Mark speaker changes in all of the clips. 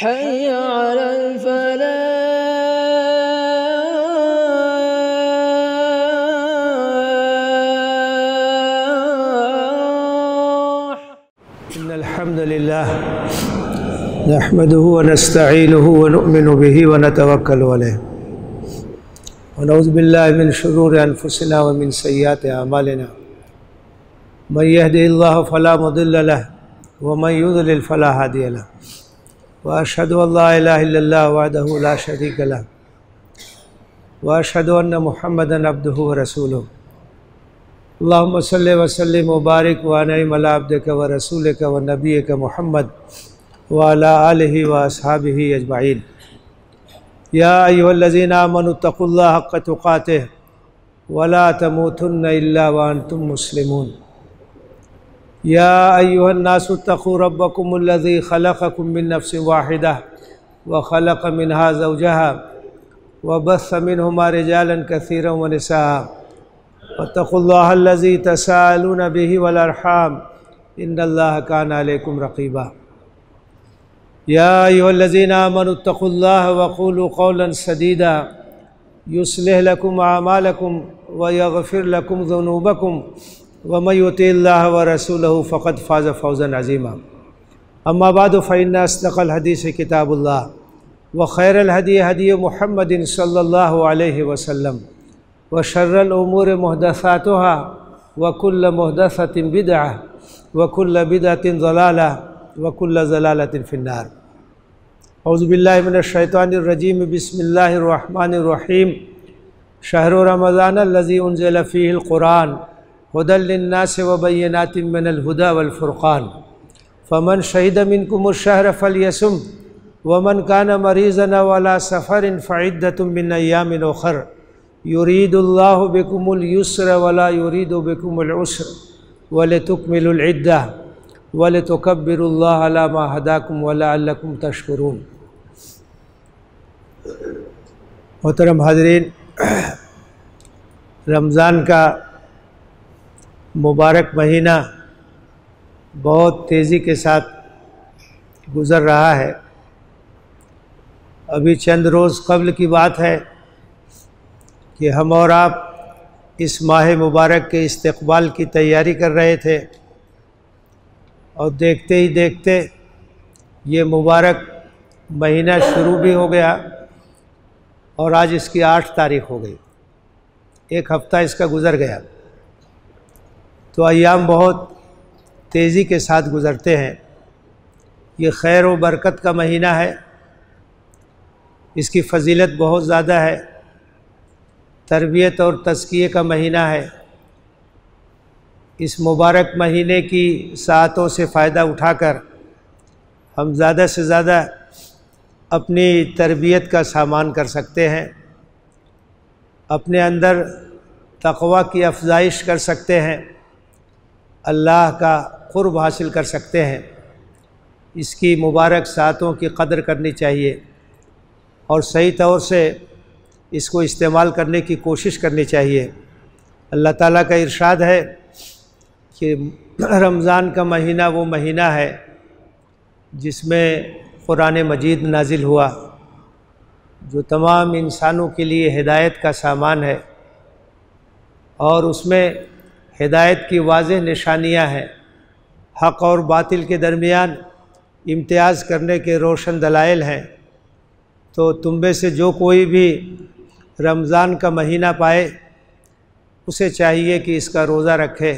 Speaker 1: حي على الفلاح إن الحمد لله نحمده ونستعينه ونؤمن به ونتوكل عليه ونعوذ بالله من شرور أنفسنا ومن سيئات أعمالنا من يهده الله فلا مضل له ومن يضلل فلا هادي له वाशद वादा शरीक ला वाशद महमद अब्दू रसूल अल्लाम सल वसल मुबारक वान मलाबद व रसूल क व नबी क महमद वाला वसहाब ही अजमाइन याजीना मनतक़ल्ला हक़ तुक़ात वला तमतन वान तुम मुसलमून या अयुन्नासतु रबकुमल्लि खलक़ुमिन नफ़्स वाहिदा व खलक़ मिनहा जवजहा व बस मिन हमारे जालन कसर वनसा वतक़ल्लाजी तसालून बही वलरहम इन्नल्लाह कान अलैकुम रकीबा या अयुल्लजीन मनतक़ल्लाह वक़ूल कौला सदीदा युसलह लकुम आमालकुम व यगफ़िर लकुम ज़नूबकुम ومن يطع الله ورسوله فقد فاز فوزا عظيما أما بعد فإن أصدق الحديث كتاب الله وخير الهدي هدي محمد صلى الله عليه وسلم وشر الأمور محدثاتها وكل محدثة بدعة وكل بدعة ضلالة وكل ضلالة في النار أعوذ بالله من الشيطان الرجيم بسم الله الرحمن الرحيم شهر رمضان الذي أنزل فيه القرآن هدى للناس وبينات من الهدى والفرقان فمن شهد منكم الشهر فليسم ومن كان مريضا ولا سفر فعدة من أيام أخر يريد الله بكم اليسر ولا يريد بكم العسر ولتكملوا العدة ولتكبروا الله على ما هداكم ولعلكم تشكرون محترم حاضرین رمضان کا मुबारक महीना बहुत तेज़ी के साथ गुज़र रहा है अभी चंद रोज़ कबल की बात है कि हम और आप इस माह मुबारक के इस्तबाल की तैयारी कर रहे थे और देखते ही देखते ये मुबारक महीना शुरू भी हो गया और आज इसकी आठ तारीख हो गई एक हफ़्ता इसका गुज़र गया तो अयाम बहुत तेज़ी के साथ गुज़रते हैं ये खैर व बरकत का महीना है इसकी फजीलत बहुत ज़्यादा है तरबियत और तस्किए का महीना है इस मुबारक महीने की सातों से फ़ायदा उठाकर हम ज़्यादा से ज़्यादा अपनी तरबियत का सामान कर सकते हैं अपने अंदर तकवा की अफजाइश कर सकते हैं अल्लाह का क़ुरब हासिल कर सकते हैं इसकी मुबारक सातों की कदर करनी चाहिए और सही तौर से इसको इस्तेमाल करने की कोशिश करनी चाहिए अल्लाह ताला का इरशाद है कि रमज़ान का महीना वो महीना है जिसमें क़ुरान मजीद नाजिल हुआ जो तमाम इंसानों के लिए हिदायत का सामान है और उसमें हिदायत की वाज निशानियाँ हैं हक़ और बातिल के दरमियान इम्तियाज़ करने के रोशन दलाइल हैं तो तुम में से जो कोई भी रमज़ान का महीना पाए उसे चाहिए कि इसका रोज़ा रखे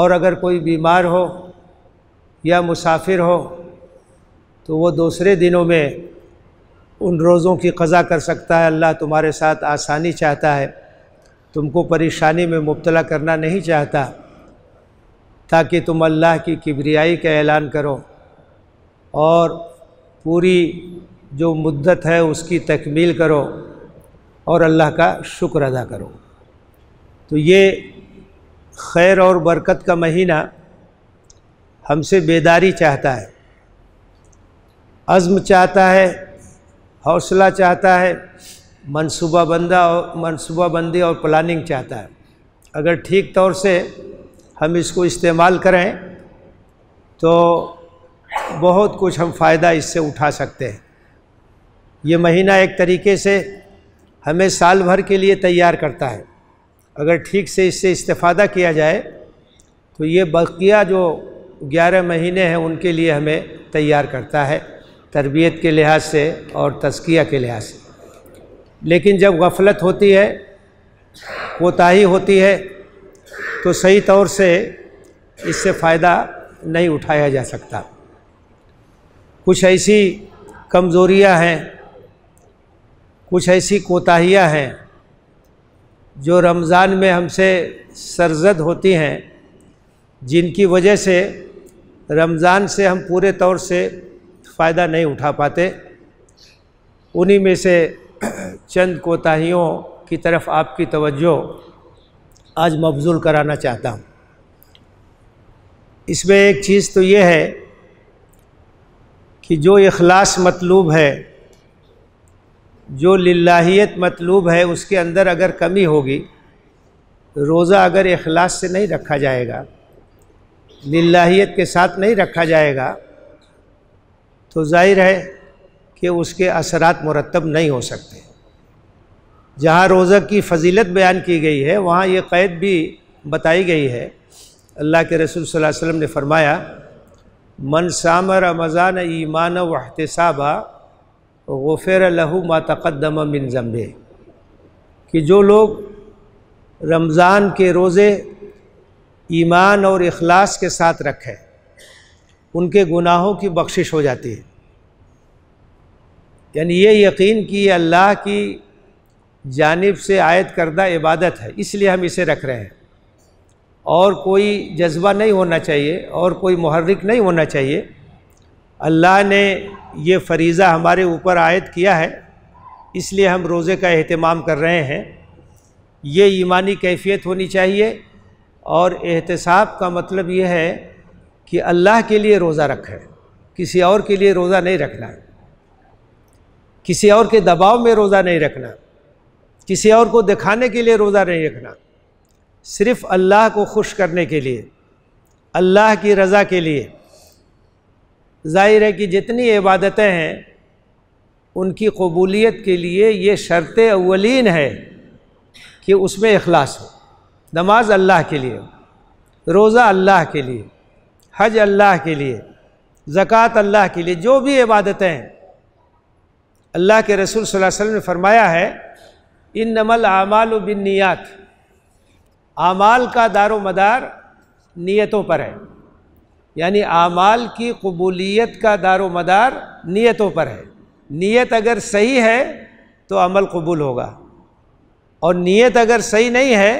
Speaker 1: और अगर कोई बीमार हो या मुसाफिर हो तो वो दूसरे दिनों में उन रोज़ों की कज़ा कर सकता है अल्लाह तुम्हारे साथ आसानी चाहता है तुमको परेशानी में मुबतला करना नहीं चाहता ताकि तुम अल्लाह की किबरियाई का ऐलान करो और पूरी जो मुद्दत है उसकी तकमील करो और अल्लाह का शुक्र अदा करो तो ये खैर और बरकत का महीना हमसे बेदारी चाहता है अज़म चाहता है हौसला चाहता है मनसूबा बंदा और मनसूबा बंदी और प्लानिंग चाहता है अगर ठीक तौर से हम इसको इस्तेमाल करें तो बहुत कुछ हम फ़ायदा इससे उठा सकते हैं ये महीना एक तरीके से हमें साल भर के लिए तैयार करता है अगर ठीक से इससे इस्तेफादा किया जाए तो ये बकिया जो ग्यारह महीने हैं उनके लिए हमें तैयार करता है तरबियत के लिहाज से और तस्किया के लिहाज से लेकिन जब गफलत होती है कोताही होती है तो सही तौर से इससे फ़ायदा नहीं उठाया जा सकता कुछ ऐसी कमज़ोरियां हैं कुछ ऐसी कोताहियाँ हैं जो रमज़ान में हमसे सरजद होती हैं जिनकी वजह से रमज़ान से हम पूरे तौर से फ़ायदा नहीं उठा पाते उन्हीं में से चंद कोताहियों की तरफ आपकी तवज्जो आज मबजूल कराना चाहता हूँ इसमें एक चीज़ तो ये है कि जो इखलास मतलूब है जो लाहीत मतलूब है उसके अंदर अगर कमी होगी रोज़ा अगर इखलास से नहीं रखा जाएगा लाहीत के साथ नहीं रखा जाएगा तो जाहिर है कि उसके असरात मुरतब नहीं हो सकते जहाँ रोज़ा की फजीलत बयान की गई है वहाँ ये क़ैद भी बताई गई है अल्लाह के रसूल सल्लल्लाहु अलैहि वसल्लम ने फरमाया मन साम रमज़ान ईमान व अहतसाबा गफ़र लहू मातक़दम मिन जम्बे कि जो लोग रमज़ान के रोज़े ईमान और इखलास के साथ रखें उनके गुनाहों की बख्शिश हो जाती है यानी ये यकीन कि अल्लाह की जानब से आयद करदा इबादत है इसलिए हम इसे रख रहे हैं और कोई जज्बा नहीं होना चाहिए और कोई महर्रिक नहीं होना चाहिए अल्लाह ने ये फरीज़ा हमारे ऊपर आयद किया है इसलिए हम रोज़े का अहतमाम कर रहे हैं ये ईमानी कैफियत होनी चाहिए और एहतसाब का मतलब ये है कि अल्लाह के लिए रोज़ा रखें किसी और के लिए रोज़ा नहीं रखना किसी और के दबाव में रोज़ा नहीं रखना किसी और को दिखाने के लिए रोज़ा नहीं रखना सिर्फ अल्लाह को खुश करने के लिए अल्लाह की रज़ा के लिए जाहिर है कि जितनी इबादतें हैं उनकी कबूलीत के लिए ये शर्त अवलिन है कि उसमें अखलास हो नमाज अल्लाह के लिए रोज़ा अल्लाह के लिए हज अल्लाह के लिए ज़क़़त अल्लाह के लिए जो भी इबादतें हैं अल्लाह के रसूल सल्लल्लाहु अलैहि वसल्लम ने फरमाया है इन नमल आमाल बिन्नीत आमाल का दार मदार नीयतों पर है यानी आमाल की कबूलीत का दारो मदार नीयतों पर है नीयत अगर सही है तो अमल कबूल होगा और नीयत अगर सही नहीं है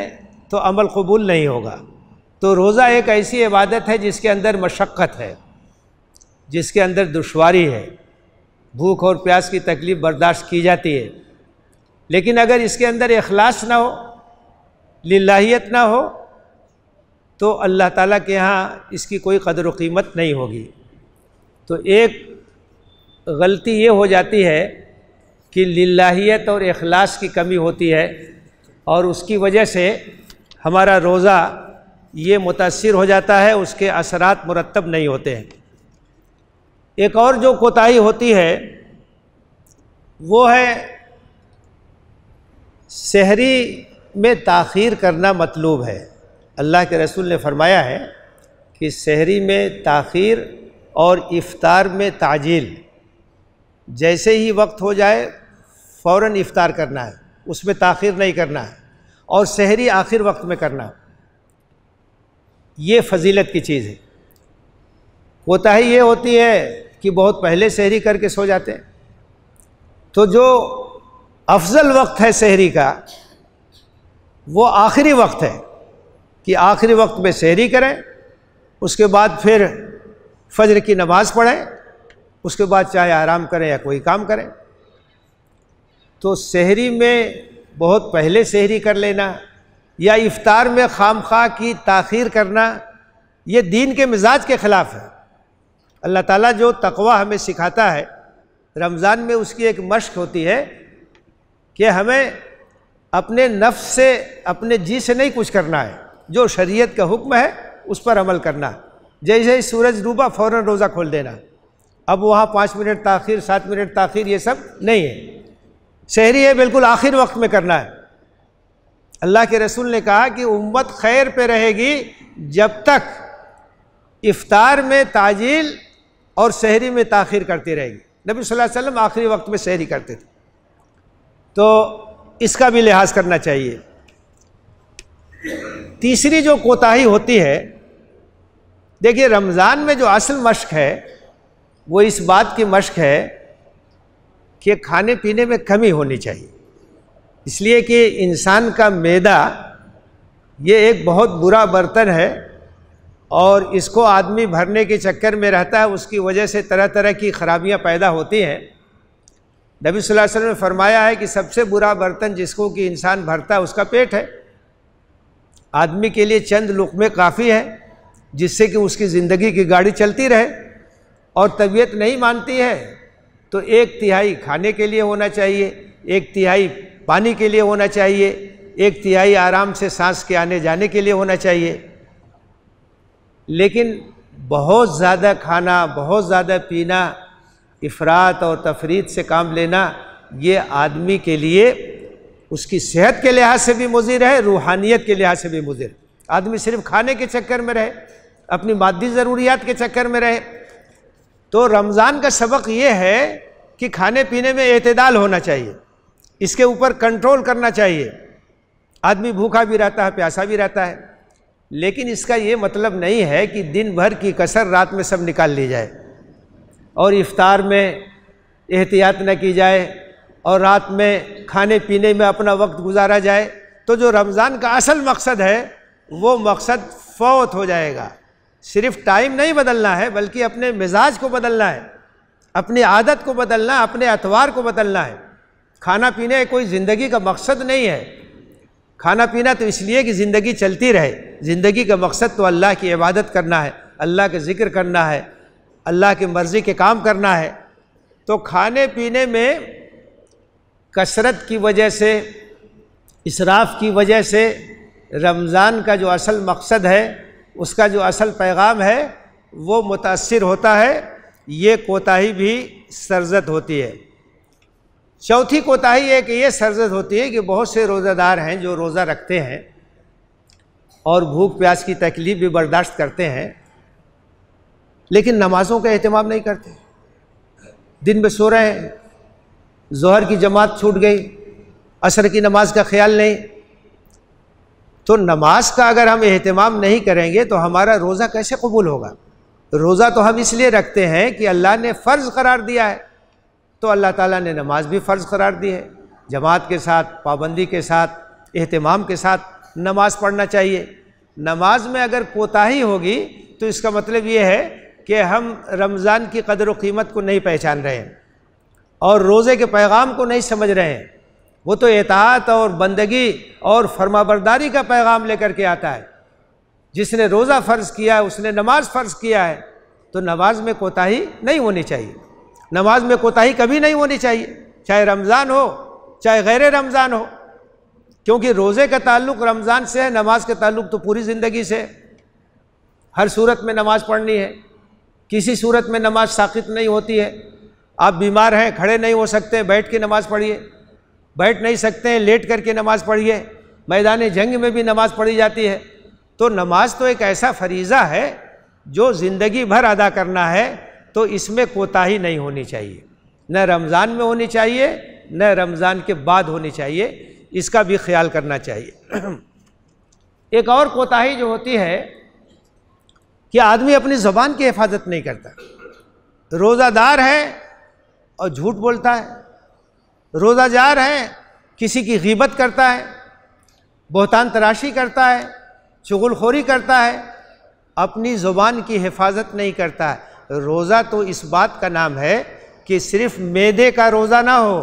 Speaker 1: तो अमल कबूल नहीं होगा तो रोज़ा एक ऐसी इबादत है जिसके अंदर मशक्क़त है जिसके अंदर दुशारी है भूख और प्यास की तकलीफ़ बर्दाश्त की जाती है लेकिन अगर इसके अंदर अखलास ना हो लाहीत ना हो तो अल्लाह ताला के यहाँ इसकी कोई कदर कीमत नहीं होगी तो एक गलती ये हो जाती है कि लाहीत और अखलास की कमी होती है और उसकी वजह से हमारा रोज़ा ये मुतासर हो जाता है उसके असरात मुरतब नहीं होते हैं एक और जो कोताही होती है वो है शहरी में ताखीर करना मतलूब है अल्लाह के रसूल ने फरमाया है कि शहरी में ताखीर और इफ़ार में ताजील जैसे ही वक्त हो जाए फ़ौर इफ़ार करना है उसमें ताखीर नहीं करना है और शहरी आखिर वक्त में करना ये फजीलत की चीज़ है कोताही ये होती है कि बहुत पहले शहरी करके सो जाते हैं तो जो अफजल वक्त है शहरी का वो आखिरी वक्त है कि आखिरी वक्त में शहरी करें उसके बाद फिर फज्र की नमाज़ पढ़ें उसके बाद चाहे आराम करें या कोई काम करें तो शहरी में बहुत पहले शहरी कर लेना या इफ़ार में खाम खा की ताखीर करना ये दीन के मिजाज के ख़िलाफ़ है अल्लाह ताला जो तकवा हमें सिखाता है रमज़ान में उसकी एक मश्क होती है कि हमें अपने नफ्स से अपने जी से नहीं कुछ करना है जो शरीयत का हुक्म है उस पर अमल करना जैसे ही सूरज डूबा फ़ौर रोज़ा खोल देना अब वहाँ पाँच मिनट ताखिर सात मिनट तखिर ये सब नहीं है शहरी है बिल्कुल आखिर वक्त में करना है अल्लाह के रसूल ने कहा कि उम्मत खैर पे रहेगी जब तक इफ्तार में ताजील और शहरी में ताखिर करती रहेगी नबी सल्लल्लाहु अलैहि वसल्लम आखिरी वक्त में शहरी करते थे तो इसका भी लिहाज करना चाहिए तीसरी जो कोताही होती है देखिए रमज़ान में जो असल मश्क है वो इस बात की मश्क है कि खाने पीने में कमी होनी चाहिए इसलिए कि इंसान का मैदा ये एक बहुत बुरा बर्तन है और इसको आदमी भरने के चक्कर में रहता है उसकी वजह से तरह तरह की खराबियां पैदा होती हैं नबी सल्लल्लाहु अलैहि वसल्लम ने फरमाया है कि सबसे बुरा बर्तन जिसको कि इंसान भरता है उसका पेट है आदमी के लिए चंद लुकमे काफ़ी है जिससे कि उसकी ज़िंदगी की गाड़ी चलती रहे और तबीयत नहीं मानती है तो एक तिहाई खाने के लिए होना चाहिए एक तिहाई पानी के लिए होना चाहिए एक तिहाई आराम से सांस के आने जाने के लिए होना चाहिए लेकिन बहुत ज़्यादा खाना बहुत ज़्यादा पीना इफरात और तफरीत से काम लेना ये आदमी के लिए उसकी सेहत के लिहाज से भी मुजिर है रूहानियत के लिहाज से भी मुजिर आदमी सिर्फ खाने के चक्कर में रहे अपनी मादी ज़रूरियात के चक्कर में रहे तो रमज़ान का सबक ये है कि खाने पीने में अतदाल होना चाहिए इसके ऊपर कंट्रोल करना चाहिए आदमी भूखा भी रहता है प्यासा भी रहता है लेकिन इसका ये मतलब नहीं है कि दिन भर की कसर रात में सब निकाल ली जाए और इफ़ार में एहतियात न की जाए और रात में खाने पीने में अपना वक्त गुजारा जाए तो जो रमज़ान का असल मकसद है वो मकसद फौत हो जाएगा सिर्फ टाइम नहीं बदलना है बल्कि अपने मिजाज को बदलना है अपनी आदत को बदलना अपने अतवार को बदलना है खाना पीना कोई ज़िंदगी का मकसद नहीं है खाना पीना तो इसलिए कि ज़िंदगी चलती रहे ज़िंदगी का मकसद तो अल्लाह की इबादत करना है अल्लाह का ज़िक्र करना है अल्लाह की मर्ज़ी के काम करना है तो खाने पीने में कसरत की वजह से इसराफ की वजह से रमज़ान का जो असल मकसद है उसका जो असल पैगाम है वो मुतासर होता है ये कोताही भी सरजत होती है चौथी कोताही है कि ये सरजत होती है कि बहुत से रोज़ादार हैं जो रोज़ा रखते हैं और भूख प्यास की तकलीफ़ भी बर्दाश्त करते हैं लेकिन नमाज़ों का अहतमाम नहीं करते दिन में सो रहे हैं जहर की जमात छूट गई असर की नमाज का ख्याल नहीं तो नमाज का अगर हम अहतमाम नहीं करेंगे तो हमारा रोज़ा कैसे कबूल होगा रोज़ा तो हम इसलिए रखते हैं कि अल्लाह ने फ़र्ज़ करार दिया है तो अल्लाह ताला ने नमाज भी फ़र्ज़ करार दी है जमात के साथ पाबंदी के साथ अहतमाम के साथ नमाज़ पढ़ना चाहिए नमाज में अगर कोताही होगी तो इसका मतलब ये है कि हम रमज़ान की कदर कीमत को नहीं पहचान रहे हैं और रोज़े के पैगाम को नहीं समझ रहे हैं वो तो एतात और बंदगी और फर्माबरदारी का पैगाम लेकर के आता है जिसने रोज़ा फ़र्ज़ किया है उसने नमाज़ फ़र्ज़ किया है तो नमाज में कोताही नहीं होनी चाहिए नमाज में कोताही कभी नहीं होनी चाहिए चाहे रमज़ान हो चाहे गैर रमज़ान हो क्योंकि रोज़े का ताल्लुक रमज़ान से है नमाज का ताल्लुक तो पूरी ज़िंदगी से है हर सूरत में नमाज़ पढ़नी है किसी सूरत में नमाज साखित नहीं होती है आप बीमार हैं खड़े नहीं हो सकते बैठ के नमाज़ पढ़िए बैठ नहीं सकते हैं लेट करके नमाज़ पढ़िए मैदान जंग में भी नमाज़ पढ़ी जाती है तो नमाज तो एक ऐसा फरीज़ा है जो ज़िंदगी भर अदा करना है तो इसमें कोताही नहीं होनी चाहिए न रमज़ान में होनी चाहिए न रमज़ान के बाद होनी चाहिए इसका भी ख्याल करना चाहिए एक और कोताही जो होती है कि आदमी अपनी ज़ुबान की हिफाजत नहीं करता रोज़ादार है और झूठ बोलता है रोज़ाजार है किसी की गिबत करता है बहतान तराशी करता है चुगलखोरी करता है अपनी ज़ुबान की हिफाजत नहीं करता है रोज़ा तो इस बात का नाम है कि सिर्फ मैदे का रोज़ा ना हो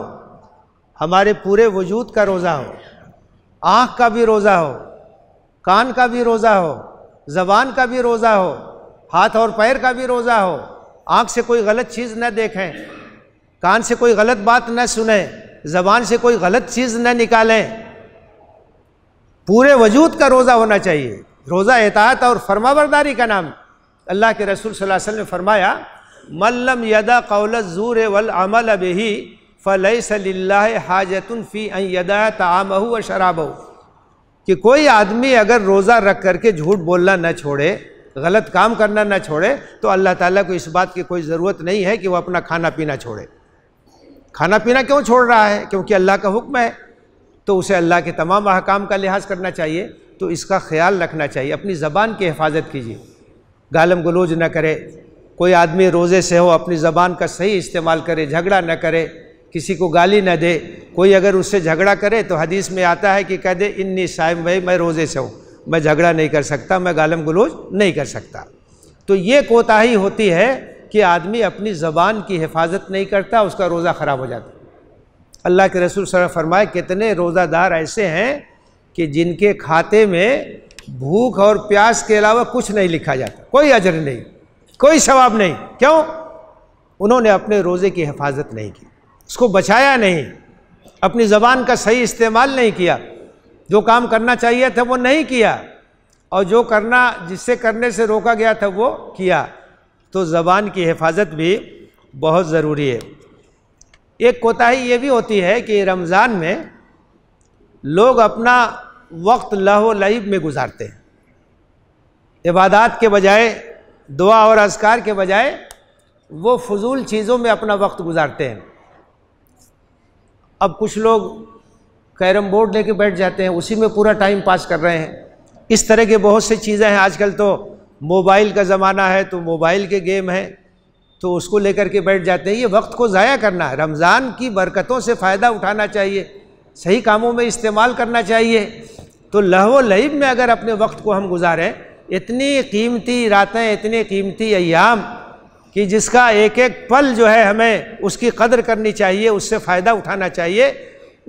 Speaker 1: हमारे पूरे वजूद का रोज़ा हो आँख का भी रोज़ा हो कान का भी रोज़ा हो ज़बान का भी रोज़ा हो हाथ और पैर का भी रोज़ा हो आँख से कोई गलत चीज़ न देखें कान से कोई गलत बात न सुने ज़बान से कोई गलत चीज़ न निकालें पूरे वजूद का रोज़ा होना चाहिए रोज़ा एतात और फरमाबरदारी का नाम अल्लाह के रसूल सल्लल्लाहु अलैहि वसल्लम ने फरमाया मल्लम यदा कौल ज़ूर वल अमल ही फ़लई सल्ला हाजतन फ़ी यदा तामहू व शराबहू कि कोई आदमी अगर रोज़ा रख करके झूठ बोलना न छोड़े गलत काम करना न छोड़े तो अल्लाह ताला को इस बात की कोई ज़रूरत नहीं है कि वह अपना खाना पीना छोड़े खाना पीना क्यों छोड़ रहा है क्योंकि अल्लाह का हुक्म है तो उसे अल्लाह के तमाम अहकाम का लिहाज करना चाहिए तो इसका ख्याल रखना चाहिए अपनी ज़बान की हिफाजत कीजिए गालम गलोज न करे कोई आदमी रोज़े से हो अपनी ज़बान का सही इस्तेमाल करे झगड़ा न करे किसी को गाली ना दे कोई अगर उससे झगड़ा करे तो हदीस में आता है कि कह दे इन्नी सायम भाई मैं रोज़े से हूँ मैं झगड़ा नहीं कर सकता मैं गालम गलोज नहीं कर सकता तो ये कोताही होती है कि आदमी अपनी ज़बान की हिफाजत नहीं करता उसका रोज़ा ख़राब हो जाता अल्लाह के रसूल सर फरमाए कितने रोज़ादार ऐसे हैं कि जिनके खाते में भूख और प्यास के अलावा कुछ नहीं लिखा जाता कोई अजर नहीं कोई सवाब नहीं क्यों उन्होंने अपने रोज़े की हिफाजत नहीं की उसको बचाया नहीं अपनी ज़बान का सही इस्तेमाल नहीं किया जो काम करना चाहिए था वो नहीं किया और जो करना जिससे करने से रोका गया था वो किया तो ज़बान की हिफाजत भी बहुत ज़रूरी है एक कोताही ये भी होती है कि रमज़ान में लोग अपना वक्त लहो लहीब में गुजारते हैं इबादत के बजाय दुआ और असकार के बजाय वो फजूल चीज़ों में अपना वक्त गुजारते हैं अब कुछ लोग कैरम बोर्ड लेके बैठ जाते हैं उसी में पूरा टाइम पास कर रहे हैं इस तरह के बहुत से चीज़ें हैं आजकल तो मोबाइल का ज़माना है तो मोबाइल के गेम हैं तो उसको लेकर के बैठ जाते हैं ये वक्त को ज़ाया करना है रमज़ान की बरकतों से फ़ायदा उठाना चाहिए सही कामों में इस्तेमाल करना चाहिए तो लहो लहीब में अगर अपने वक्त को हम गुजारें इतनी कीमती रातें इतने कीमती अयाम कि जिसका एक एक पल जो है हमें उसकी कदर करनी चाहिए उससे फ़ायदा उठाना चाहिए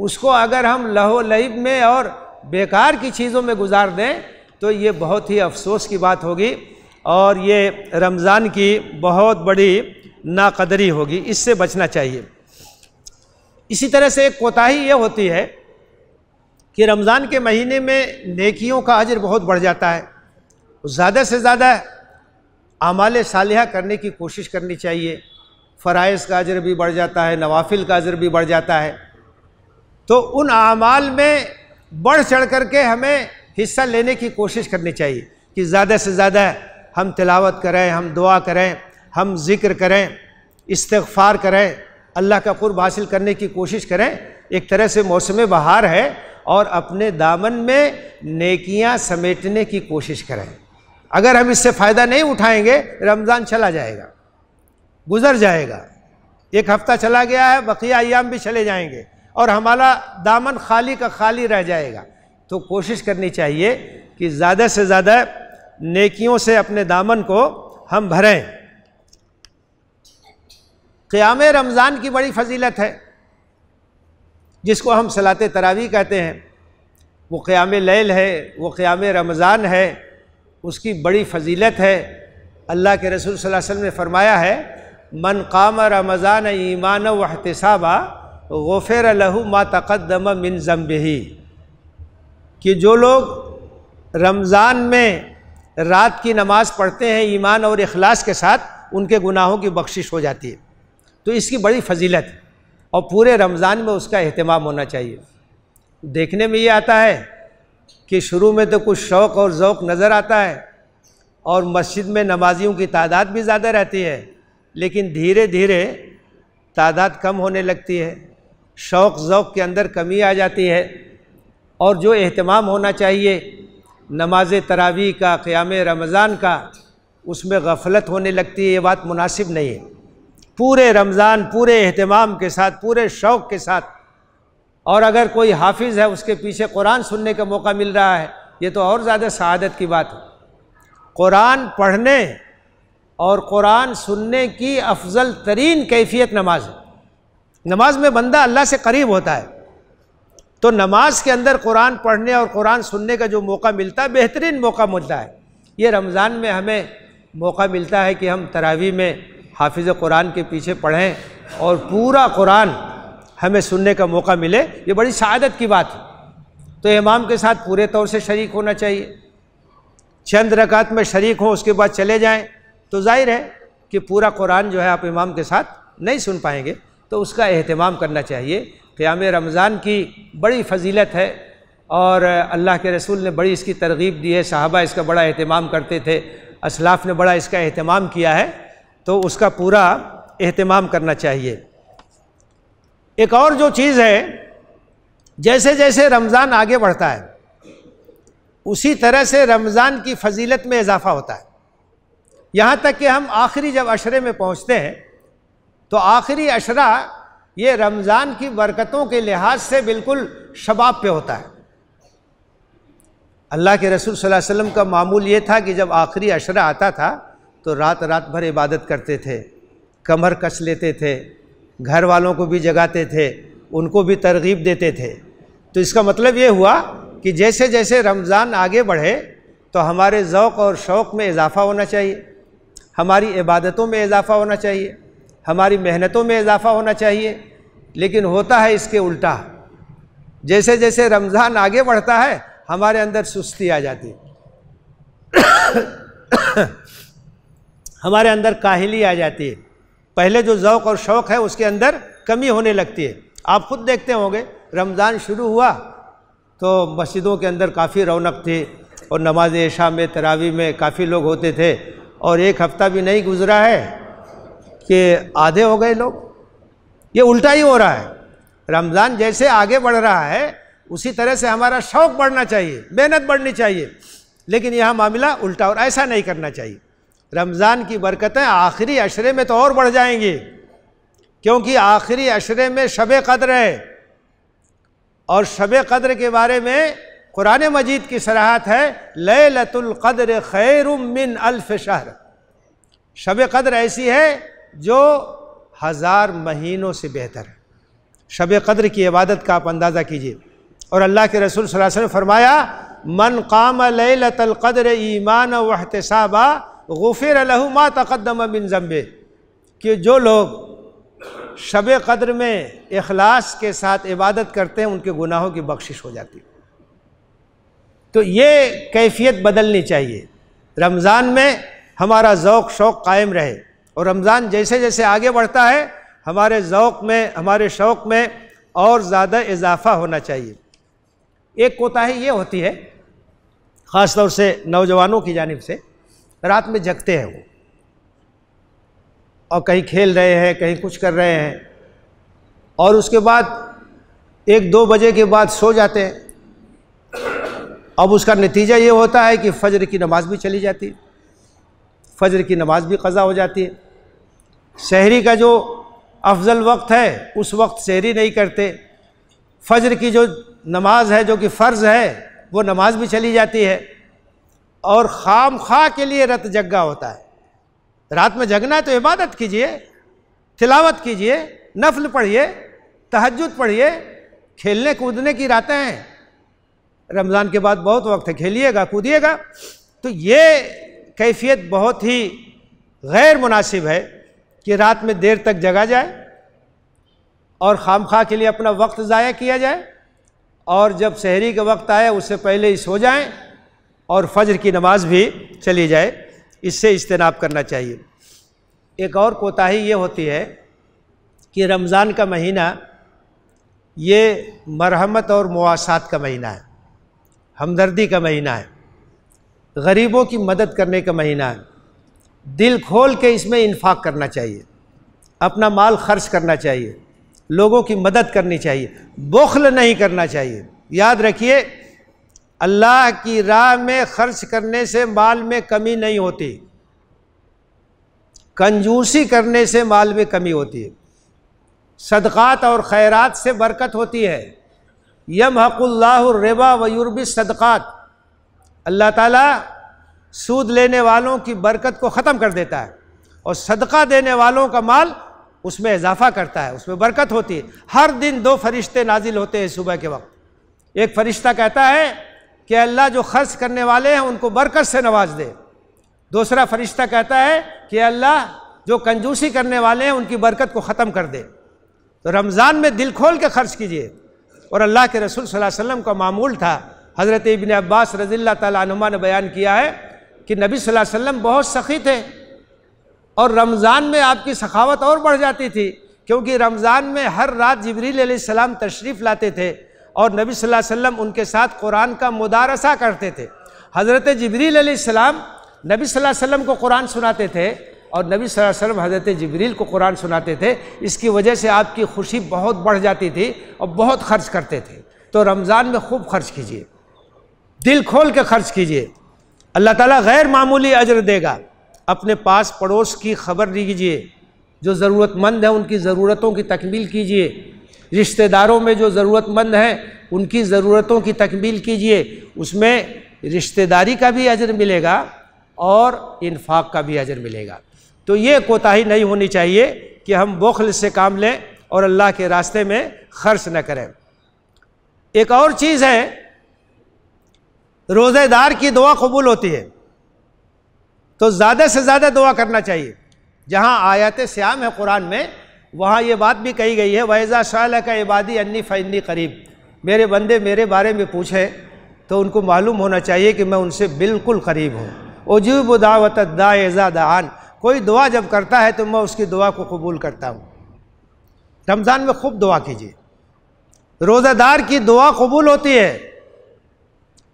Speaker 1: उसको अगर हम लहो लहीब में और बेकार की चीज़ों में गुजार दें तो ये बहुत ही अफसोस की बात होगी और ये रमज़ान की बहुत बड़ी नाकदरी होगी इससे बचना चाहिए इसी तरह से एक कोताही ये होती है कि रमज़ान के महीने में नेकियों का अजर बहुत बढ़ जाता है ज़्यादा से ज़्यादा आमाल साल करने की कोशिश करनी चाहिए फ़रज़ का अजर भी बढ़ जाता है नवाफिल का अजर भी बढ़ जाता है तो उन अमाल में बढ़ चढ़ कर के हमें हिस्सा लेने की कोशिश करनी चाहिए कि ज़्यादा से ज़्यादा हम तिलावत करें हम दुआ करें हम ज़िक्र करें इस्तफ़ार करें अल्लाह का कुर्ब हासिल करने की कोशिश करें एक तरह से मौसम बहार है और अपने दामन में नेकियां समेटने की कोशिश करें अगर हम इससे फ़ायदा नहीं उठाएंगे रमज़ान चला जाएगा गुजर जाएगा एक हफ्ता चला गया है बकिया अयाम भी चले जाएंगे और हमारा दामन खाली का खाली रह जाएगा तो कोशिश करनी चाहिए कि ज़्यादा से ज़्यादा नेकियों से अपने दामन को हम भरें क़्याम रमज़ान की बड़ी फजीलत है जिसको हम सलात तरावी कहते हैं वो क़्याम लैल है वो क़्याम रमज़ान है उसकी बड़ी फजीलत है अल्लाह के रसूल सल्लल्लाहु अलैहि वसल्लम ने फरमाया है मन काम रमज़ान ईमान व अहतसाबा लहू मा तक़दम मिन जम्बही कि जो लोग रमज़ान में रात की नमाज़ पढ़ते हैं ईमान और अखलास के साथ उनके गुनाहों की बख्शिश हो जाती है तो इसकी बड़ी फजीलत है और पूरे रमज़ान में उसका अहतमाम होना चाहिए देखने में ये आता है कि शुरू में तो कुछ शौक़ और ओक़ नज़र आता है और मस्जिद में नमाजियों की तादाद भी ज़्यादा रहती है लेकिन धीरे धीरे तादाद कम होने लगती है शौक़ ओक़ के अंदर कमी आ जाती है और जो अहतमाम होना चाहिए नमाज तरावी का क़्याम रमज़ान का उसमें गफलत होने लगती है ये बात मुनासिब नहीं है पूरे रमज़ान पूरे अहतमाम के साथ पूरे शौक़ के साथ और अगर कोई हाफिज़ है उसके पीछे कुरान सुनने का मौका मिल रहा है ये तो और ज़्यादा शहादत की बात है कुरान पढ़ने और कुरान सुनने की अफजल तरीन कैफियत नमाज है नमाज में बंदा अल्लाह से करीब होता है तो नमाज के अंदर कुरान पढ़ने और कुरान सुनने का जो मौका मिलता है बेहतरीन मौका मिलता है ये रमज़ान में हमें मौका मिलता है कि हम तरावी में हाफिज़ कुरान के पीछे पढ़ें और पूरा कुरान हमें सुनने का मौका मिले ये बड़ी शहादत की बात है तो इमाम के साथ पूरे तौर से शरीक होना चाहिए चंद रकात में शरीक हों उसके बाद चले जाएं तो जाहिर है कि पूरा कुरान जो है आप इमाम के साथ नहीं सुन पाएंगे तो उसका अहतमाम करना चाहिए क़्याम रमज़ान की बड़ी फजीलत है और अल्लाह के रसूल ने बड़ी इसकी तरगीब दी है साहबा इसका बड़ा अहतमाम करते थे असलाफ़ ने बड़ा इसका अहतमाम किया है तो उसका पूरा अहतमाम करना चाहिए एक और जो चीज़ है जैसे जैसे रमज़ान आगे बढ़ता है उसी तरह से रमज़ान की फजीलत में इजाफा होता है यहाँ तक कि हम आखिरी जब अशरे में पहुँचते हैं तो आखिरी अशरा ये रमज़ान की बरकतों के लिहाज से बिल्कुल शबाब पे होता है अल्लाह के रसूल सल्लल्लाहु अलैहि वसल्लम का मामूल ये था कि जब आखिरी अशरा आता था तो रात रात भर इबादत करते थे कमर कस लेते थे घर वालों को भी जगाते थे उनको भी तरगीब देते थे तो इसका मतलब ये हुआ कि जैसे जैसे रमज़ान आगे बढ़े तो हमारे ओक़ और शौक़ में इजाफ़ा होना चाहिए हमारी इबादतों में इजाफ़ा होना चाहिए हमारी मेहनतों में इजाफ़ा होना चाहिए लेकिन होता है इसके उल्टा जैसे जैसे रमज़ान आगे बढ़ता है हमारे अंदर सुस्ती आ जाती हमारे अंदर काहली आ जाती है पहले जो ओक़ और शौक़ है उसके अंदर कमी होने लगती है आप खुद देखते होंगे रमज़ान शुरू हुआ तो मस्जिदों के अंदर काफ़ी रौनक थी और नमाज ऐशा में तरावी में काफ़ी लोग होते थे और एक हफ़्ता भी नहीं गुजरा है कि आधे हो गए लोग ये उल्टा ही हो रहा है रमज़ान जैसे आगे बढ़ रहा है उसी तरह से हमारा शौक़ बढ़ना चाहिए मेहनत बढ़नी चाहिए लेकिन यह मामला उल्टा और ऐसा नहीं करना चाहिए रमज़ान की बरकतें आखिरी अशरे में तो और बढ़ जाएंगी क्योंकि आखिरी अशरे में शब कदर है और शब कदर के बारे में कुरान मजीद की सराहत है ले लतुल्क़द्र खैर मिन अल्फ शहर शब कदर ऐसी है जो हज़ार महीनों से बेहतर है शब क़द्र की इबादत का आप अंदाज़ा कीजिए और अल्लाह के रसूल सल्लल्लाहु अलैहि वसल्लम फरमाया मन काम लतल कद्र ईमान साबा गुफिर लहुमा तकदम बिन जम्बे कि जो लोग शब कद्र में अखलास के साथ इबादत करते हैं उनके गुनाहों की बख्शिश हो जाती है तो ये कैफियत बदलनी चाहिए रमज़ान में हमारा ओक़ शौक़ कायम रहे और रमज़ान जैसे जैसे आगे बढ़ता है हमारे ओक़ में हमारे शौक़ में और ज़्यादा इजाफा होना चाहिए एक कोताही ये होती है ख़ास तौर से नौजवानों की जानब से रात में जगते हैं वो और कहीं खेल रहे हैं कहीं कुछ कर रहे हैं और उसके बाद एक दो बजे के बाद सो जाते हैं अब उसका नतीजा ये होता है कि फजर की नमाज़ भी चली जाती है फजर की नमाज़ भी कज़ा हो जाती है शहरी का जो अफजल वक्त है उस वक्त शहरी नहीं करते फजर की जो नमाज है जो कि फ़र्ज़ है वो नमाज भी चली जाती है और खाम खा के लिए रत जग्गा होता है रात में जगना है तो इबादत कीजिए तिलावत कीजिए नफल पढ़िए तहजद पढ़िए खेलने कूदने की रातें हैं रमज़ान के बाद बहुत वक्त है खेलिएगा कूदिएगा तो ये कैफियत बहुत ही गैर मुनासिब है कि रात में देर तक जगा जाए और खाम खा के लिए अपना वक्त ज़ाया किया जाए और जब शहरी का वक्त आए उससे पहले ही सो जाएं और फज्र की नमाज भी चली जाए इससे इज्तनाब करना चाहिए एक और कोताही ये होती है कि रमज़ान का महीना ये मरहमत और मवासात का महीना है हमदर्दी का महीना है गरीबों की मदद करने का महीना है दिल खोल के इसमें इन्फाक करना चाहिए अपना माल खर्च करना चाहिए लोगों की मदद करनी चाहिए बौखल नहीं करना चाहिए याद रखिए अल्लाह की राह में खर्च करने से माल में कमी नहीं होती कंजूसी करने से माल में कमी होती है सदक़ात और खैरात से बरकत होती है यम हकुल्लाबा वयूरबी सदक़ात अल्लाह ताला सूद लेने वालों की बरकत को ख़त्म कर देता है और सदका देने वालों का माल उसमें इजाफा करता है उसमें बरकत होती है हर दिन दो फरिश्ते नाजिल होते हैं सुबह के वक्त एक फरिश्ता कहता है कि अल्लाह जो खर्च करने वाले हैं उनको बरकत से नवाज दे दूसरा फरिश्ता कहता है कि अल्लाह जो कंजूसी करने वाले हैं उनकी बरकत को ख़त्म कर दे तो रमज़ान में दिल खोल के खर्च कीजिए और अल्लाह के रसूल वसम का मामूल था हज़रत इबन अब्बास रजील्ला तुमा ने बयान किया है कि नबी वसम बहुत सखी थे और रमज़ान में आपकी सखावत और बढ़ जाती थी क्योंकि रमज़ान में हर रात जबरील सलाम तशरीफ़ लाते थे और नबी सल्लल्लाहु अलैहि वसल्लम उनके साथ कुरान का मुदारसा करते थे हज़रत जबरील नबी सल्लल्लाहु अलैहि वसल्लम को कुरान सुनाते थे और नबी सल्लल्लाहु अलैहि वसल्लम हज़रत जबरील को कुरान सुनाते थे इसकी वजह से आपकी खुशी बहुत बढ़ जाती थी और बहुत खर्च करते थे तो रमज़ान में खूब खर्च कीजिए दिल खोल के खर्च कीजिए अल्लाह ताला गैर मामूली अजर देगा अपने पास पड़ोस की खबर लीजिए जो ज़रूरतमंद है उनकी ज़रूरतों की तकमील कीजिए रिश्तेदारों में जो ज़रूरतमंद हैं उनकी ज़रूरतों की तकमील कीजिए उसमें रिश्तेदारी का भी अजर मिलेगा और इनफाक का भी अजर मिलेगा तो ये कोताही नहीं होनी चाहिए कि हम बौखल से काम लें और अल्लाह के रास्ते में खर्च न करें एक और चीज़ है रोज़ेदार की दुआ कबूल होती है तो ज़्यादा से ज़्यादा दुआ करना चाहिए जहाँ आयत श्याम है कुरान में वहाँ ये बात भी कही गई है वैज़ा शाह का इबादी अन्नी फ़न्नी करीब मेरे बंदे मेरे बारे में पूछे तो उनको मालूम होना चाहिए कि मैं उनसे बिल्कुल करीब हूँ उजूब दावत दाएज़ा दान कोई दुआ जब करता है तो मैं उसकी दुआ को कबूल करता हूँ रमज़ान में खूब दुआ कीजिए रोज़ादार की दुआ कबूल होती है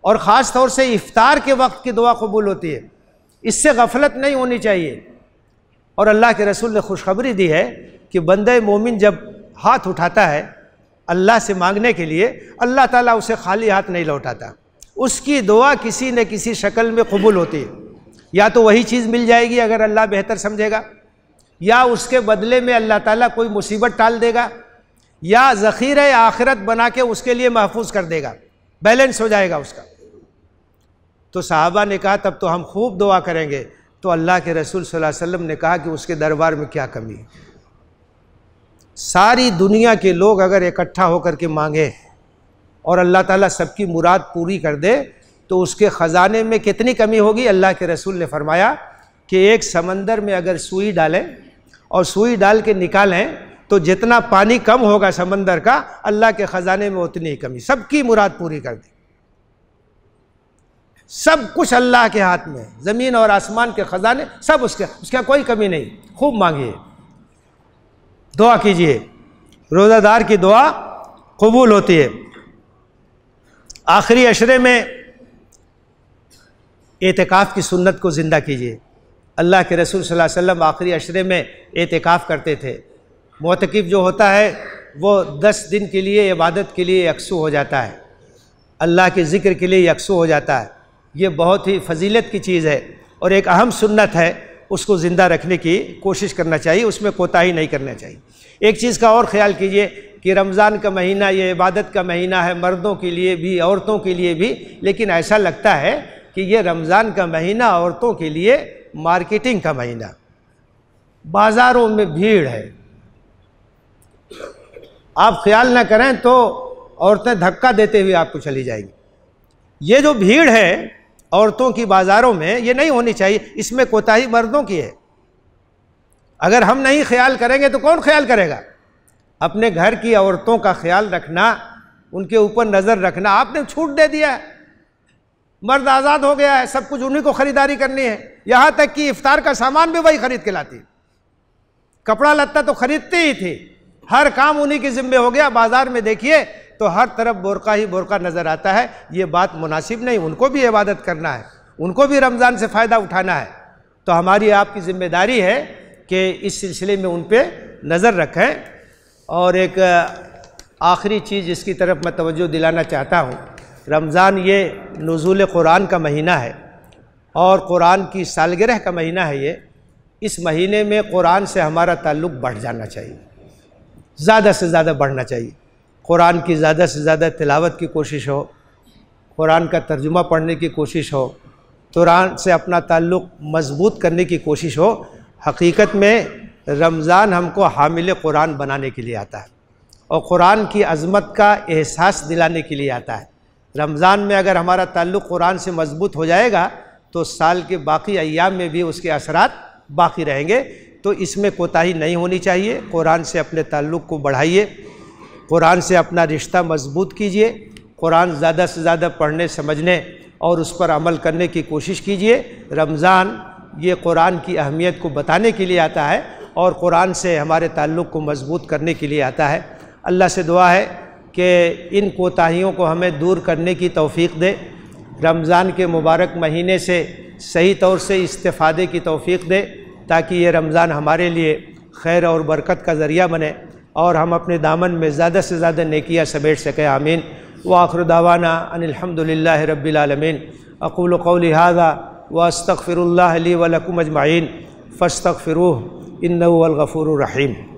Speaker 1: और ख़ास तौर से इफ़ार के वक्त की दुआ कबूल होती है इससे गफलत नहीं होनी चाहिए और अल्लाह के रसूल ने खुशखबरी दी है कि बंद मोमिन जब हाथ उठाता है अल्लाह से मांगने के लिए अल्लाह ताला उसे खाली हाथ नहीं लौटाता उसकी दुआ किसी न किसी शक्ल में कबूल होती है या तो वही चीज़ मिल जाएगी अगर अल्लाह बेहतर समझेगा या उसके बदले में अल्लाह ताला कोई मुसीबत टाल देगा या ज़ख़ीर आखिरत बना के उसके लिए महफूज कर देगा बैलेंस हो जाएगा उसका तो साहबा ने कहा तब तो हम खूब दुआ करेंगे तो अल्लाह के रसूल सल्लल्लाहु अलैहि वसल्लम ने कहा कि उसके दरबार में क्या कमी है सारी दुनिया के लोग अगर इकट्ठा होकर के मांगे और अल्लाह ताला सबकी मुराद पूरी कर दे तो उसके ख़जाने में कितनी कमी होगी अल्लाह के रसूल ने फरमाया कि एक समंदर में अगर सुई डालें और सुई डाल के निकालें तो जितना पानी कम होगा समंदर का अल्लाह के ख़जाने में उतनी ही कमी सबकी मुराद पूरी कर दी सब कुछ अल्लाह के हाथ में ज़मीन और आसमान के ख़जाने सब उसके उसका कोई कमी नहीं खूब मांगिए दुआ कीजिए रोज़ादार की दुआ कबूल होती है आखिरी अशरे में एतकाफ़ की सुन्नत को ज़िंदा कीजिए अल्लाह के रसूल सल्लल्लाहु अलैहि वसल्लम आखिरी अशरे में एतकाफ़ करते थे मोतकब जो होता है वो दस दिन के लिए इबादत के लिए यकसू हो जाता है अल्लाह के ज़िक्र के लिए यकसू हो जाता है ये बहुत ही फजीलत की चीज़ है और एक अहम सुन्नत है उसको ज़िंदा रखने की कोशिश करना चाहिए उसमें कोताही नहीं करना चाहिए एक चीज़ का और ख्याल कीजिए कि रमज़ान का महीना ये इबादत का महीना है मर्दों के लिए भी औरतों के लिए भी लेकिन ऐसा लगता है कि ये रमज़ान का महीना औरतों के लिए मार्केटिंग का महीना बाज़ारों में भीड़ है आप ख्याल ना करें तो औरतें धक्का देते हुए आपको चली जाएंगी ये जो भीड़ है औरतों की बाज़ारों में ये नहीं होनी चाहिए इसमें कोताही मर्दों की है अगर हम नहीं ख्याल करेंगे तो कौन ख्याल करेगा अपने घर की औरतों का ख्याल रखना उनके ऊपर नज़र रखना आपने छूट दे दिया है मर्द आज़ाद हो गया है सब कुछ उन्हीं को ख़रीदारी करनी है यहाँ तक कि इफ्तार का सामान भी वही ख़रीद के लाती कपड़ा लत्ता तो ख़रीदती ही थी हर काम उन्हीं के ज़िम्मे हो गया बाज़ार में देखिए तो हर तरफ बोरका ही बोरका नज़र आता है ये बात मुनासिब नहीं उनको भी इबादत करना है उनको भी रमज़ान से फ़ायदा उठाना है तो हमारी आपकी ज़िम्मेदारी है कि इस सिलसिले में उन पर नज़र रखें और एक आखिरी चीज़ इसकी तरफ मैं तवज्जो दिलाना चाहता हूँ रमज़ान ये नज़ुल कुरान का महीना है और कुरान की सालगिरह का महीना है ये इस महीने में कुरान से हमारा ताल्लुक़ बढ़ जाना चाहिए ज़्यादा से ज़्यादा बढ़ना चाहिए कुरान की ज़्यादा से ज़्यादा तिलावत की कोशिश हो कुरान का तर्जुमा पढ़ने की कोशिश हो कुरान से अपना ताल्लुक़ मजबूत करने की कोशिश हो हकीकत में रमज़ान हमको हामिल कुरान बनाने के लिए आता है और कुरान की अज़मत का एहसास दिलाने के लिए आता है रमज़ान में अगर हमारा ताल्लुक़ कुरान से मजबूत हो जाएगा तो साल के बाकी अयाम में भी उसके असरात बाकी रहेंगे तो इसमें कोताही नहीं होनी चाहिए कुरान से अपने ताल्लुक़ को बढ़ाइए कुरान से अपना रिश्ता मजबूत कीजिए कुरान ज़्यादा से ज़्यादा पढ़ने समझने और उस पर अमल करने की कोशिश कीजिए रमज़ान ये कुरान की अहमियत को बताने के लिए आता है और कुरान से हमारे ताल्लुक़ को मजबूत करने के लिए आता है अल्लाह से दुआ है कि इन कोताहियों को हमें दूर करने की तोफ़ी दे रमज़ान के मुबारक महीने से सही तौर से इस्तेफादे की तोफ़ी दे ताकि ये रमज़ान हमारे लिए खैर और बरकत का ज़रिया बने और हम अपने दामन में ज़्यादा से ज़्यादा नकिया समेट सके आमीन व आखर दावाना अनिलहमदिल्ला रबालमीन अकूल कौल हादा व अस्तफ़िरल्ला वलकुम अजमाइन फ़स्तफ़िरू रहीम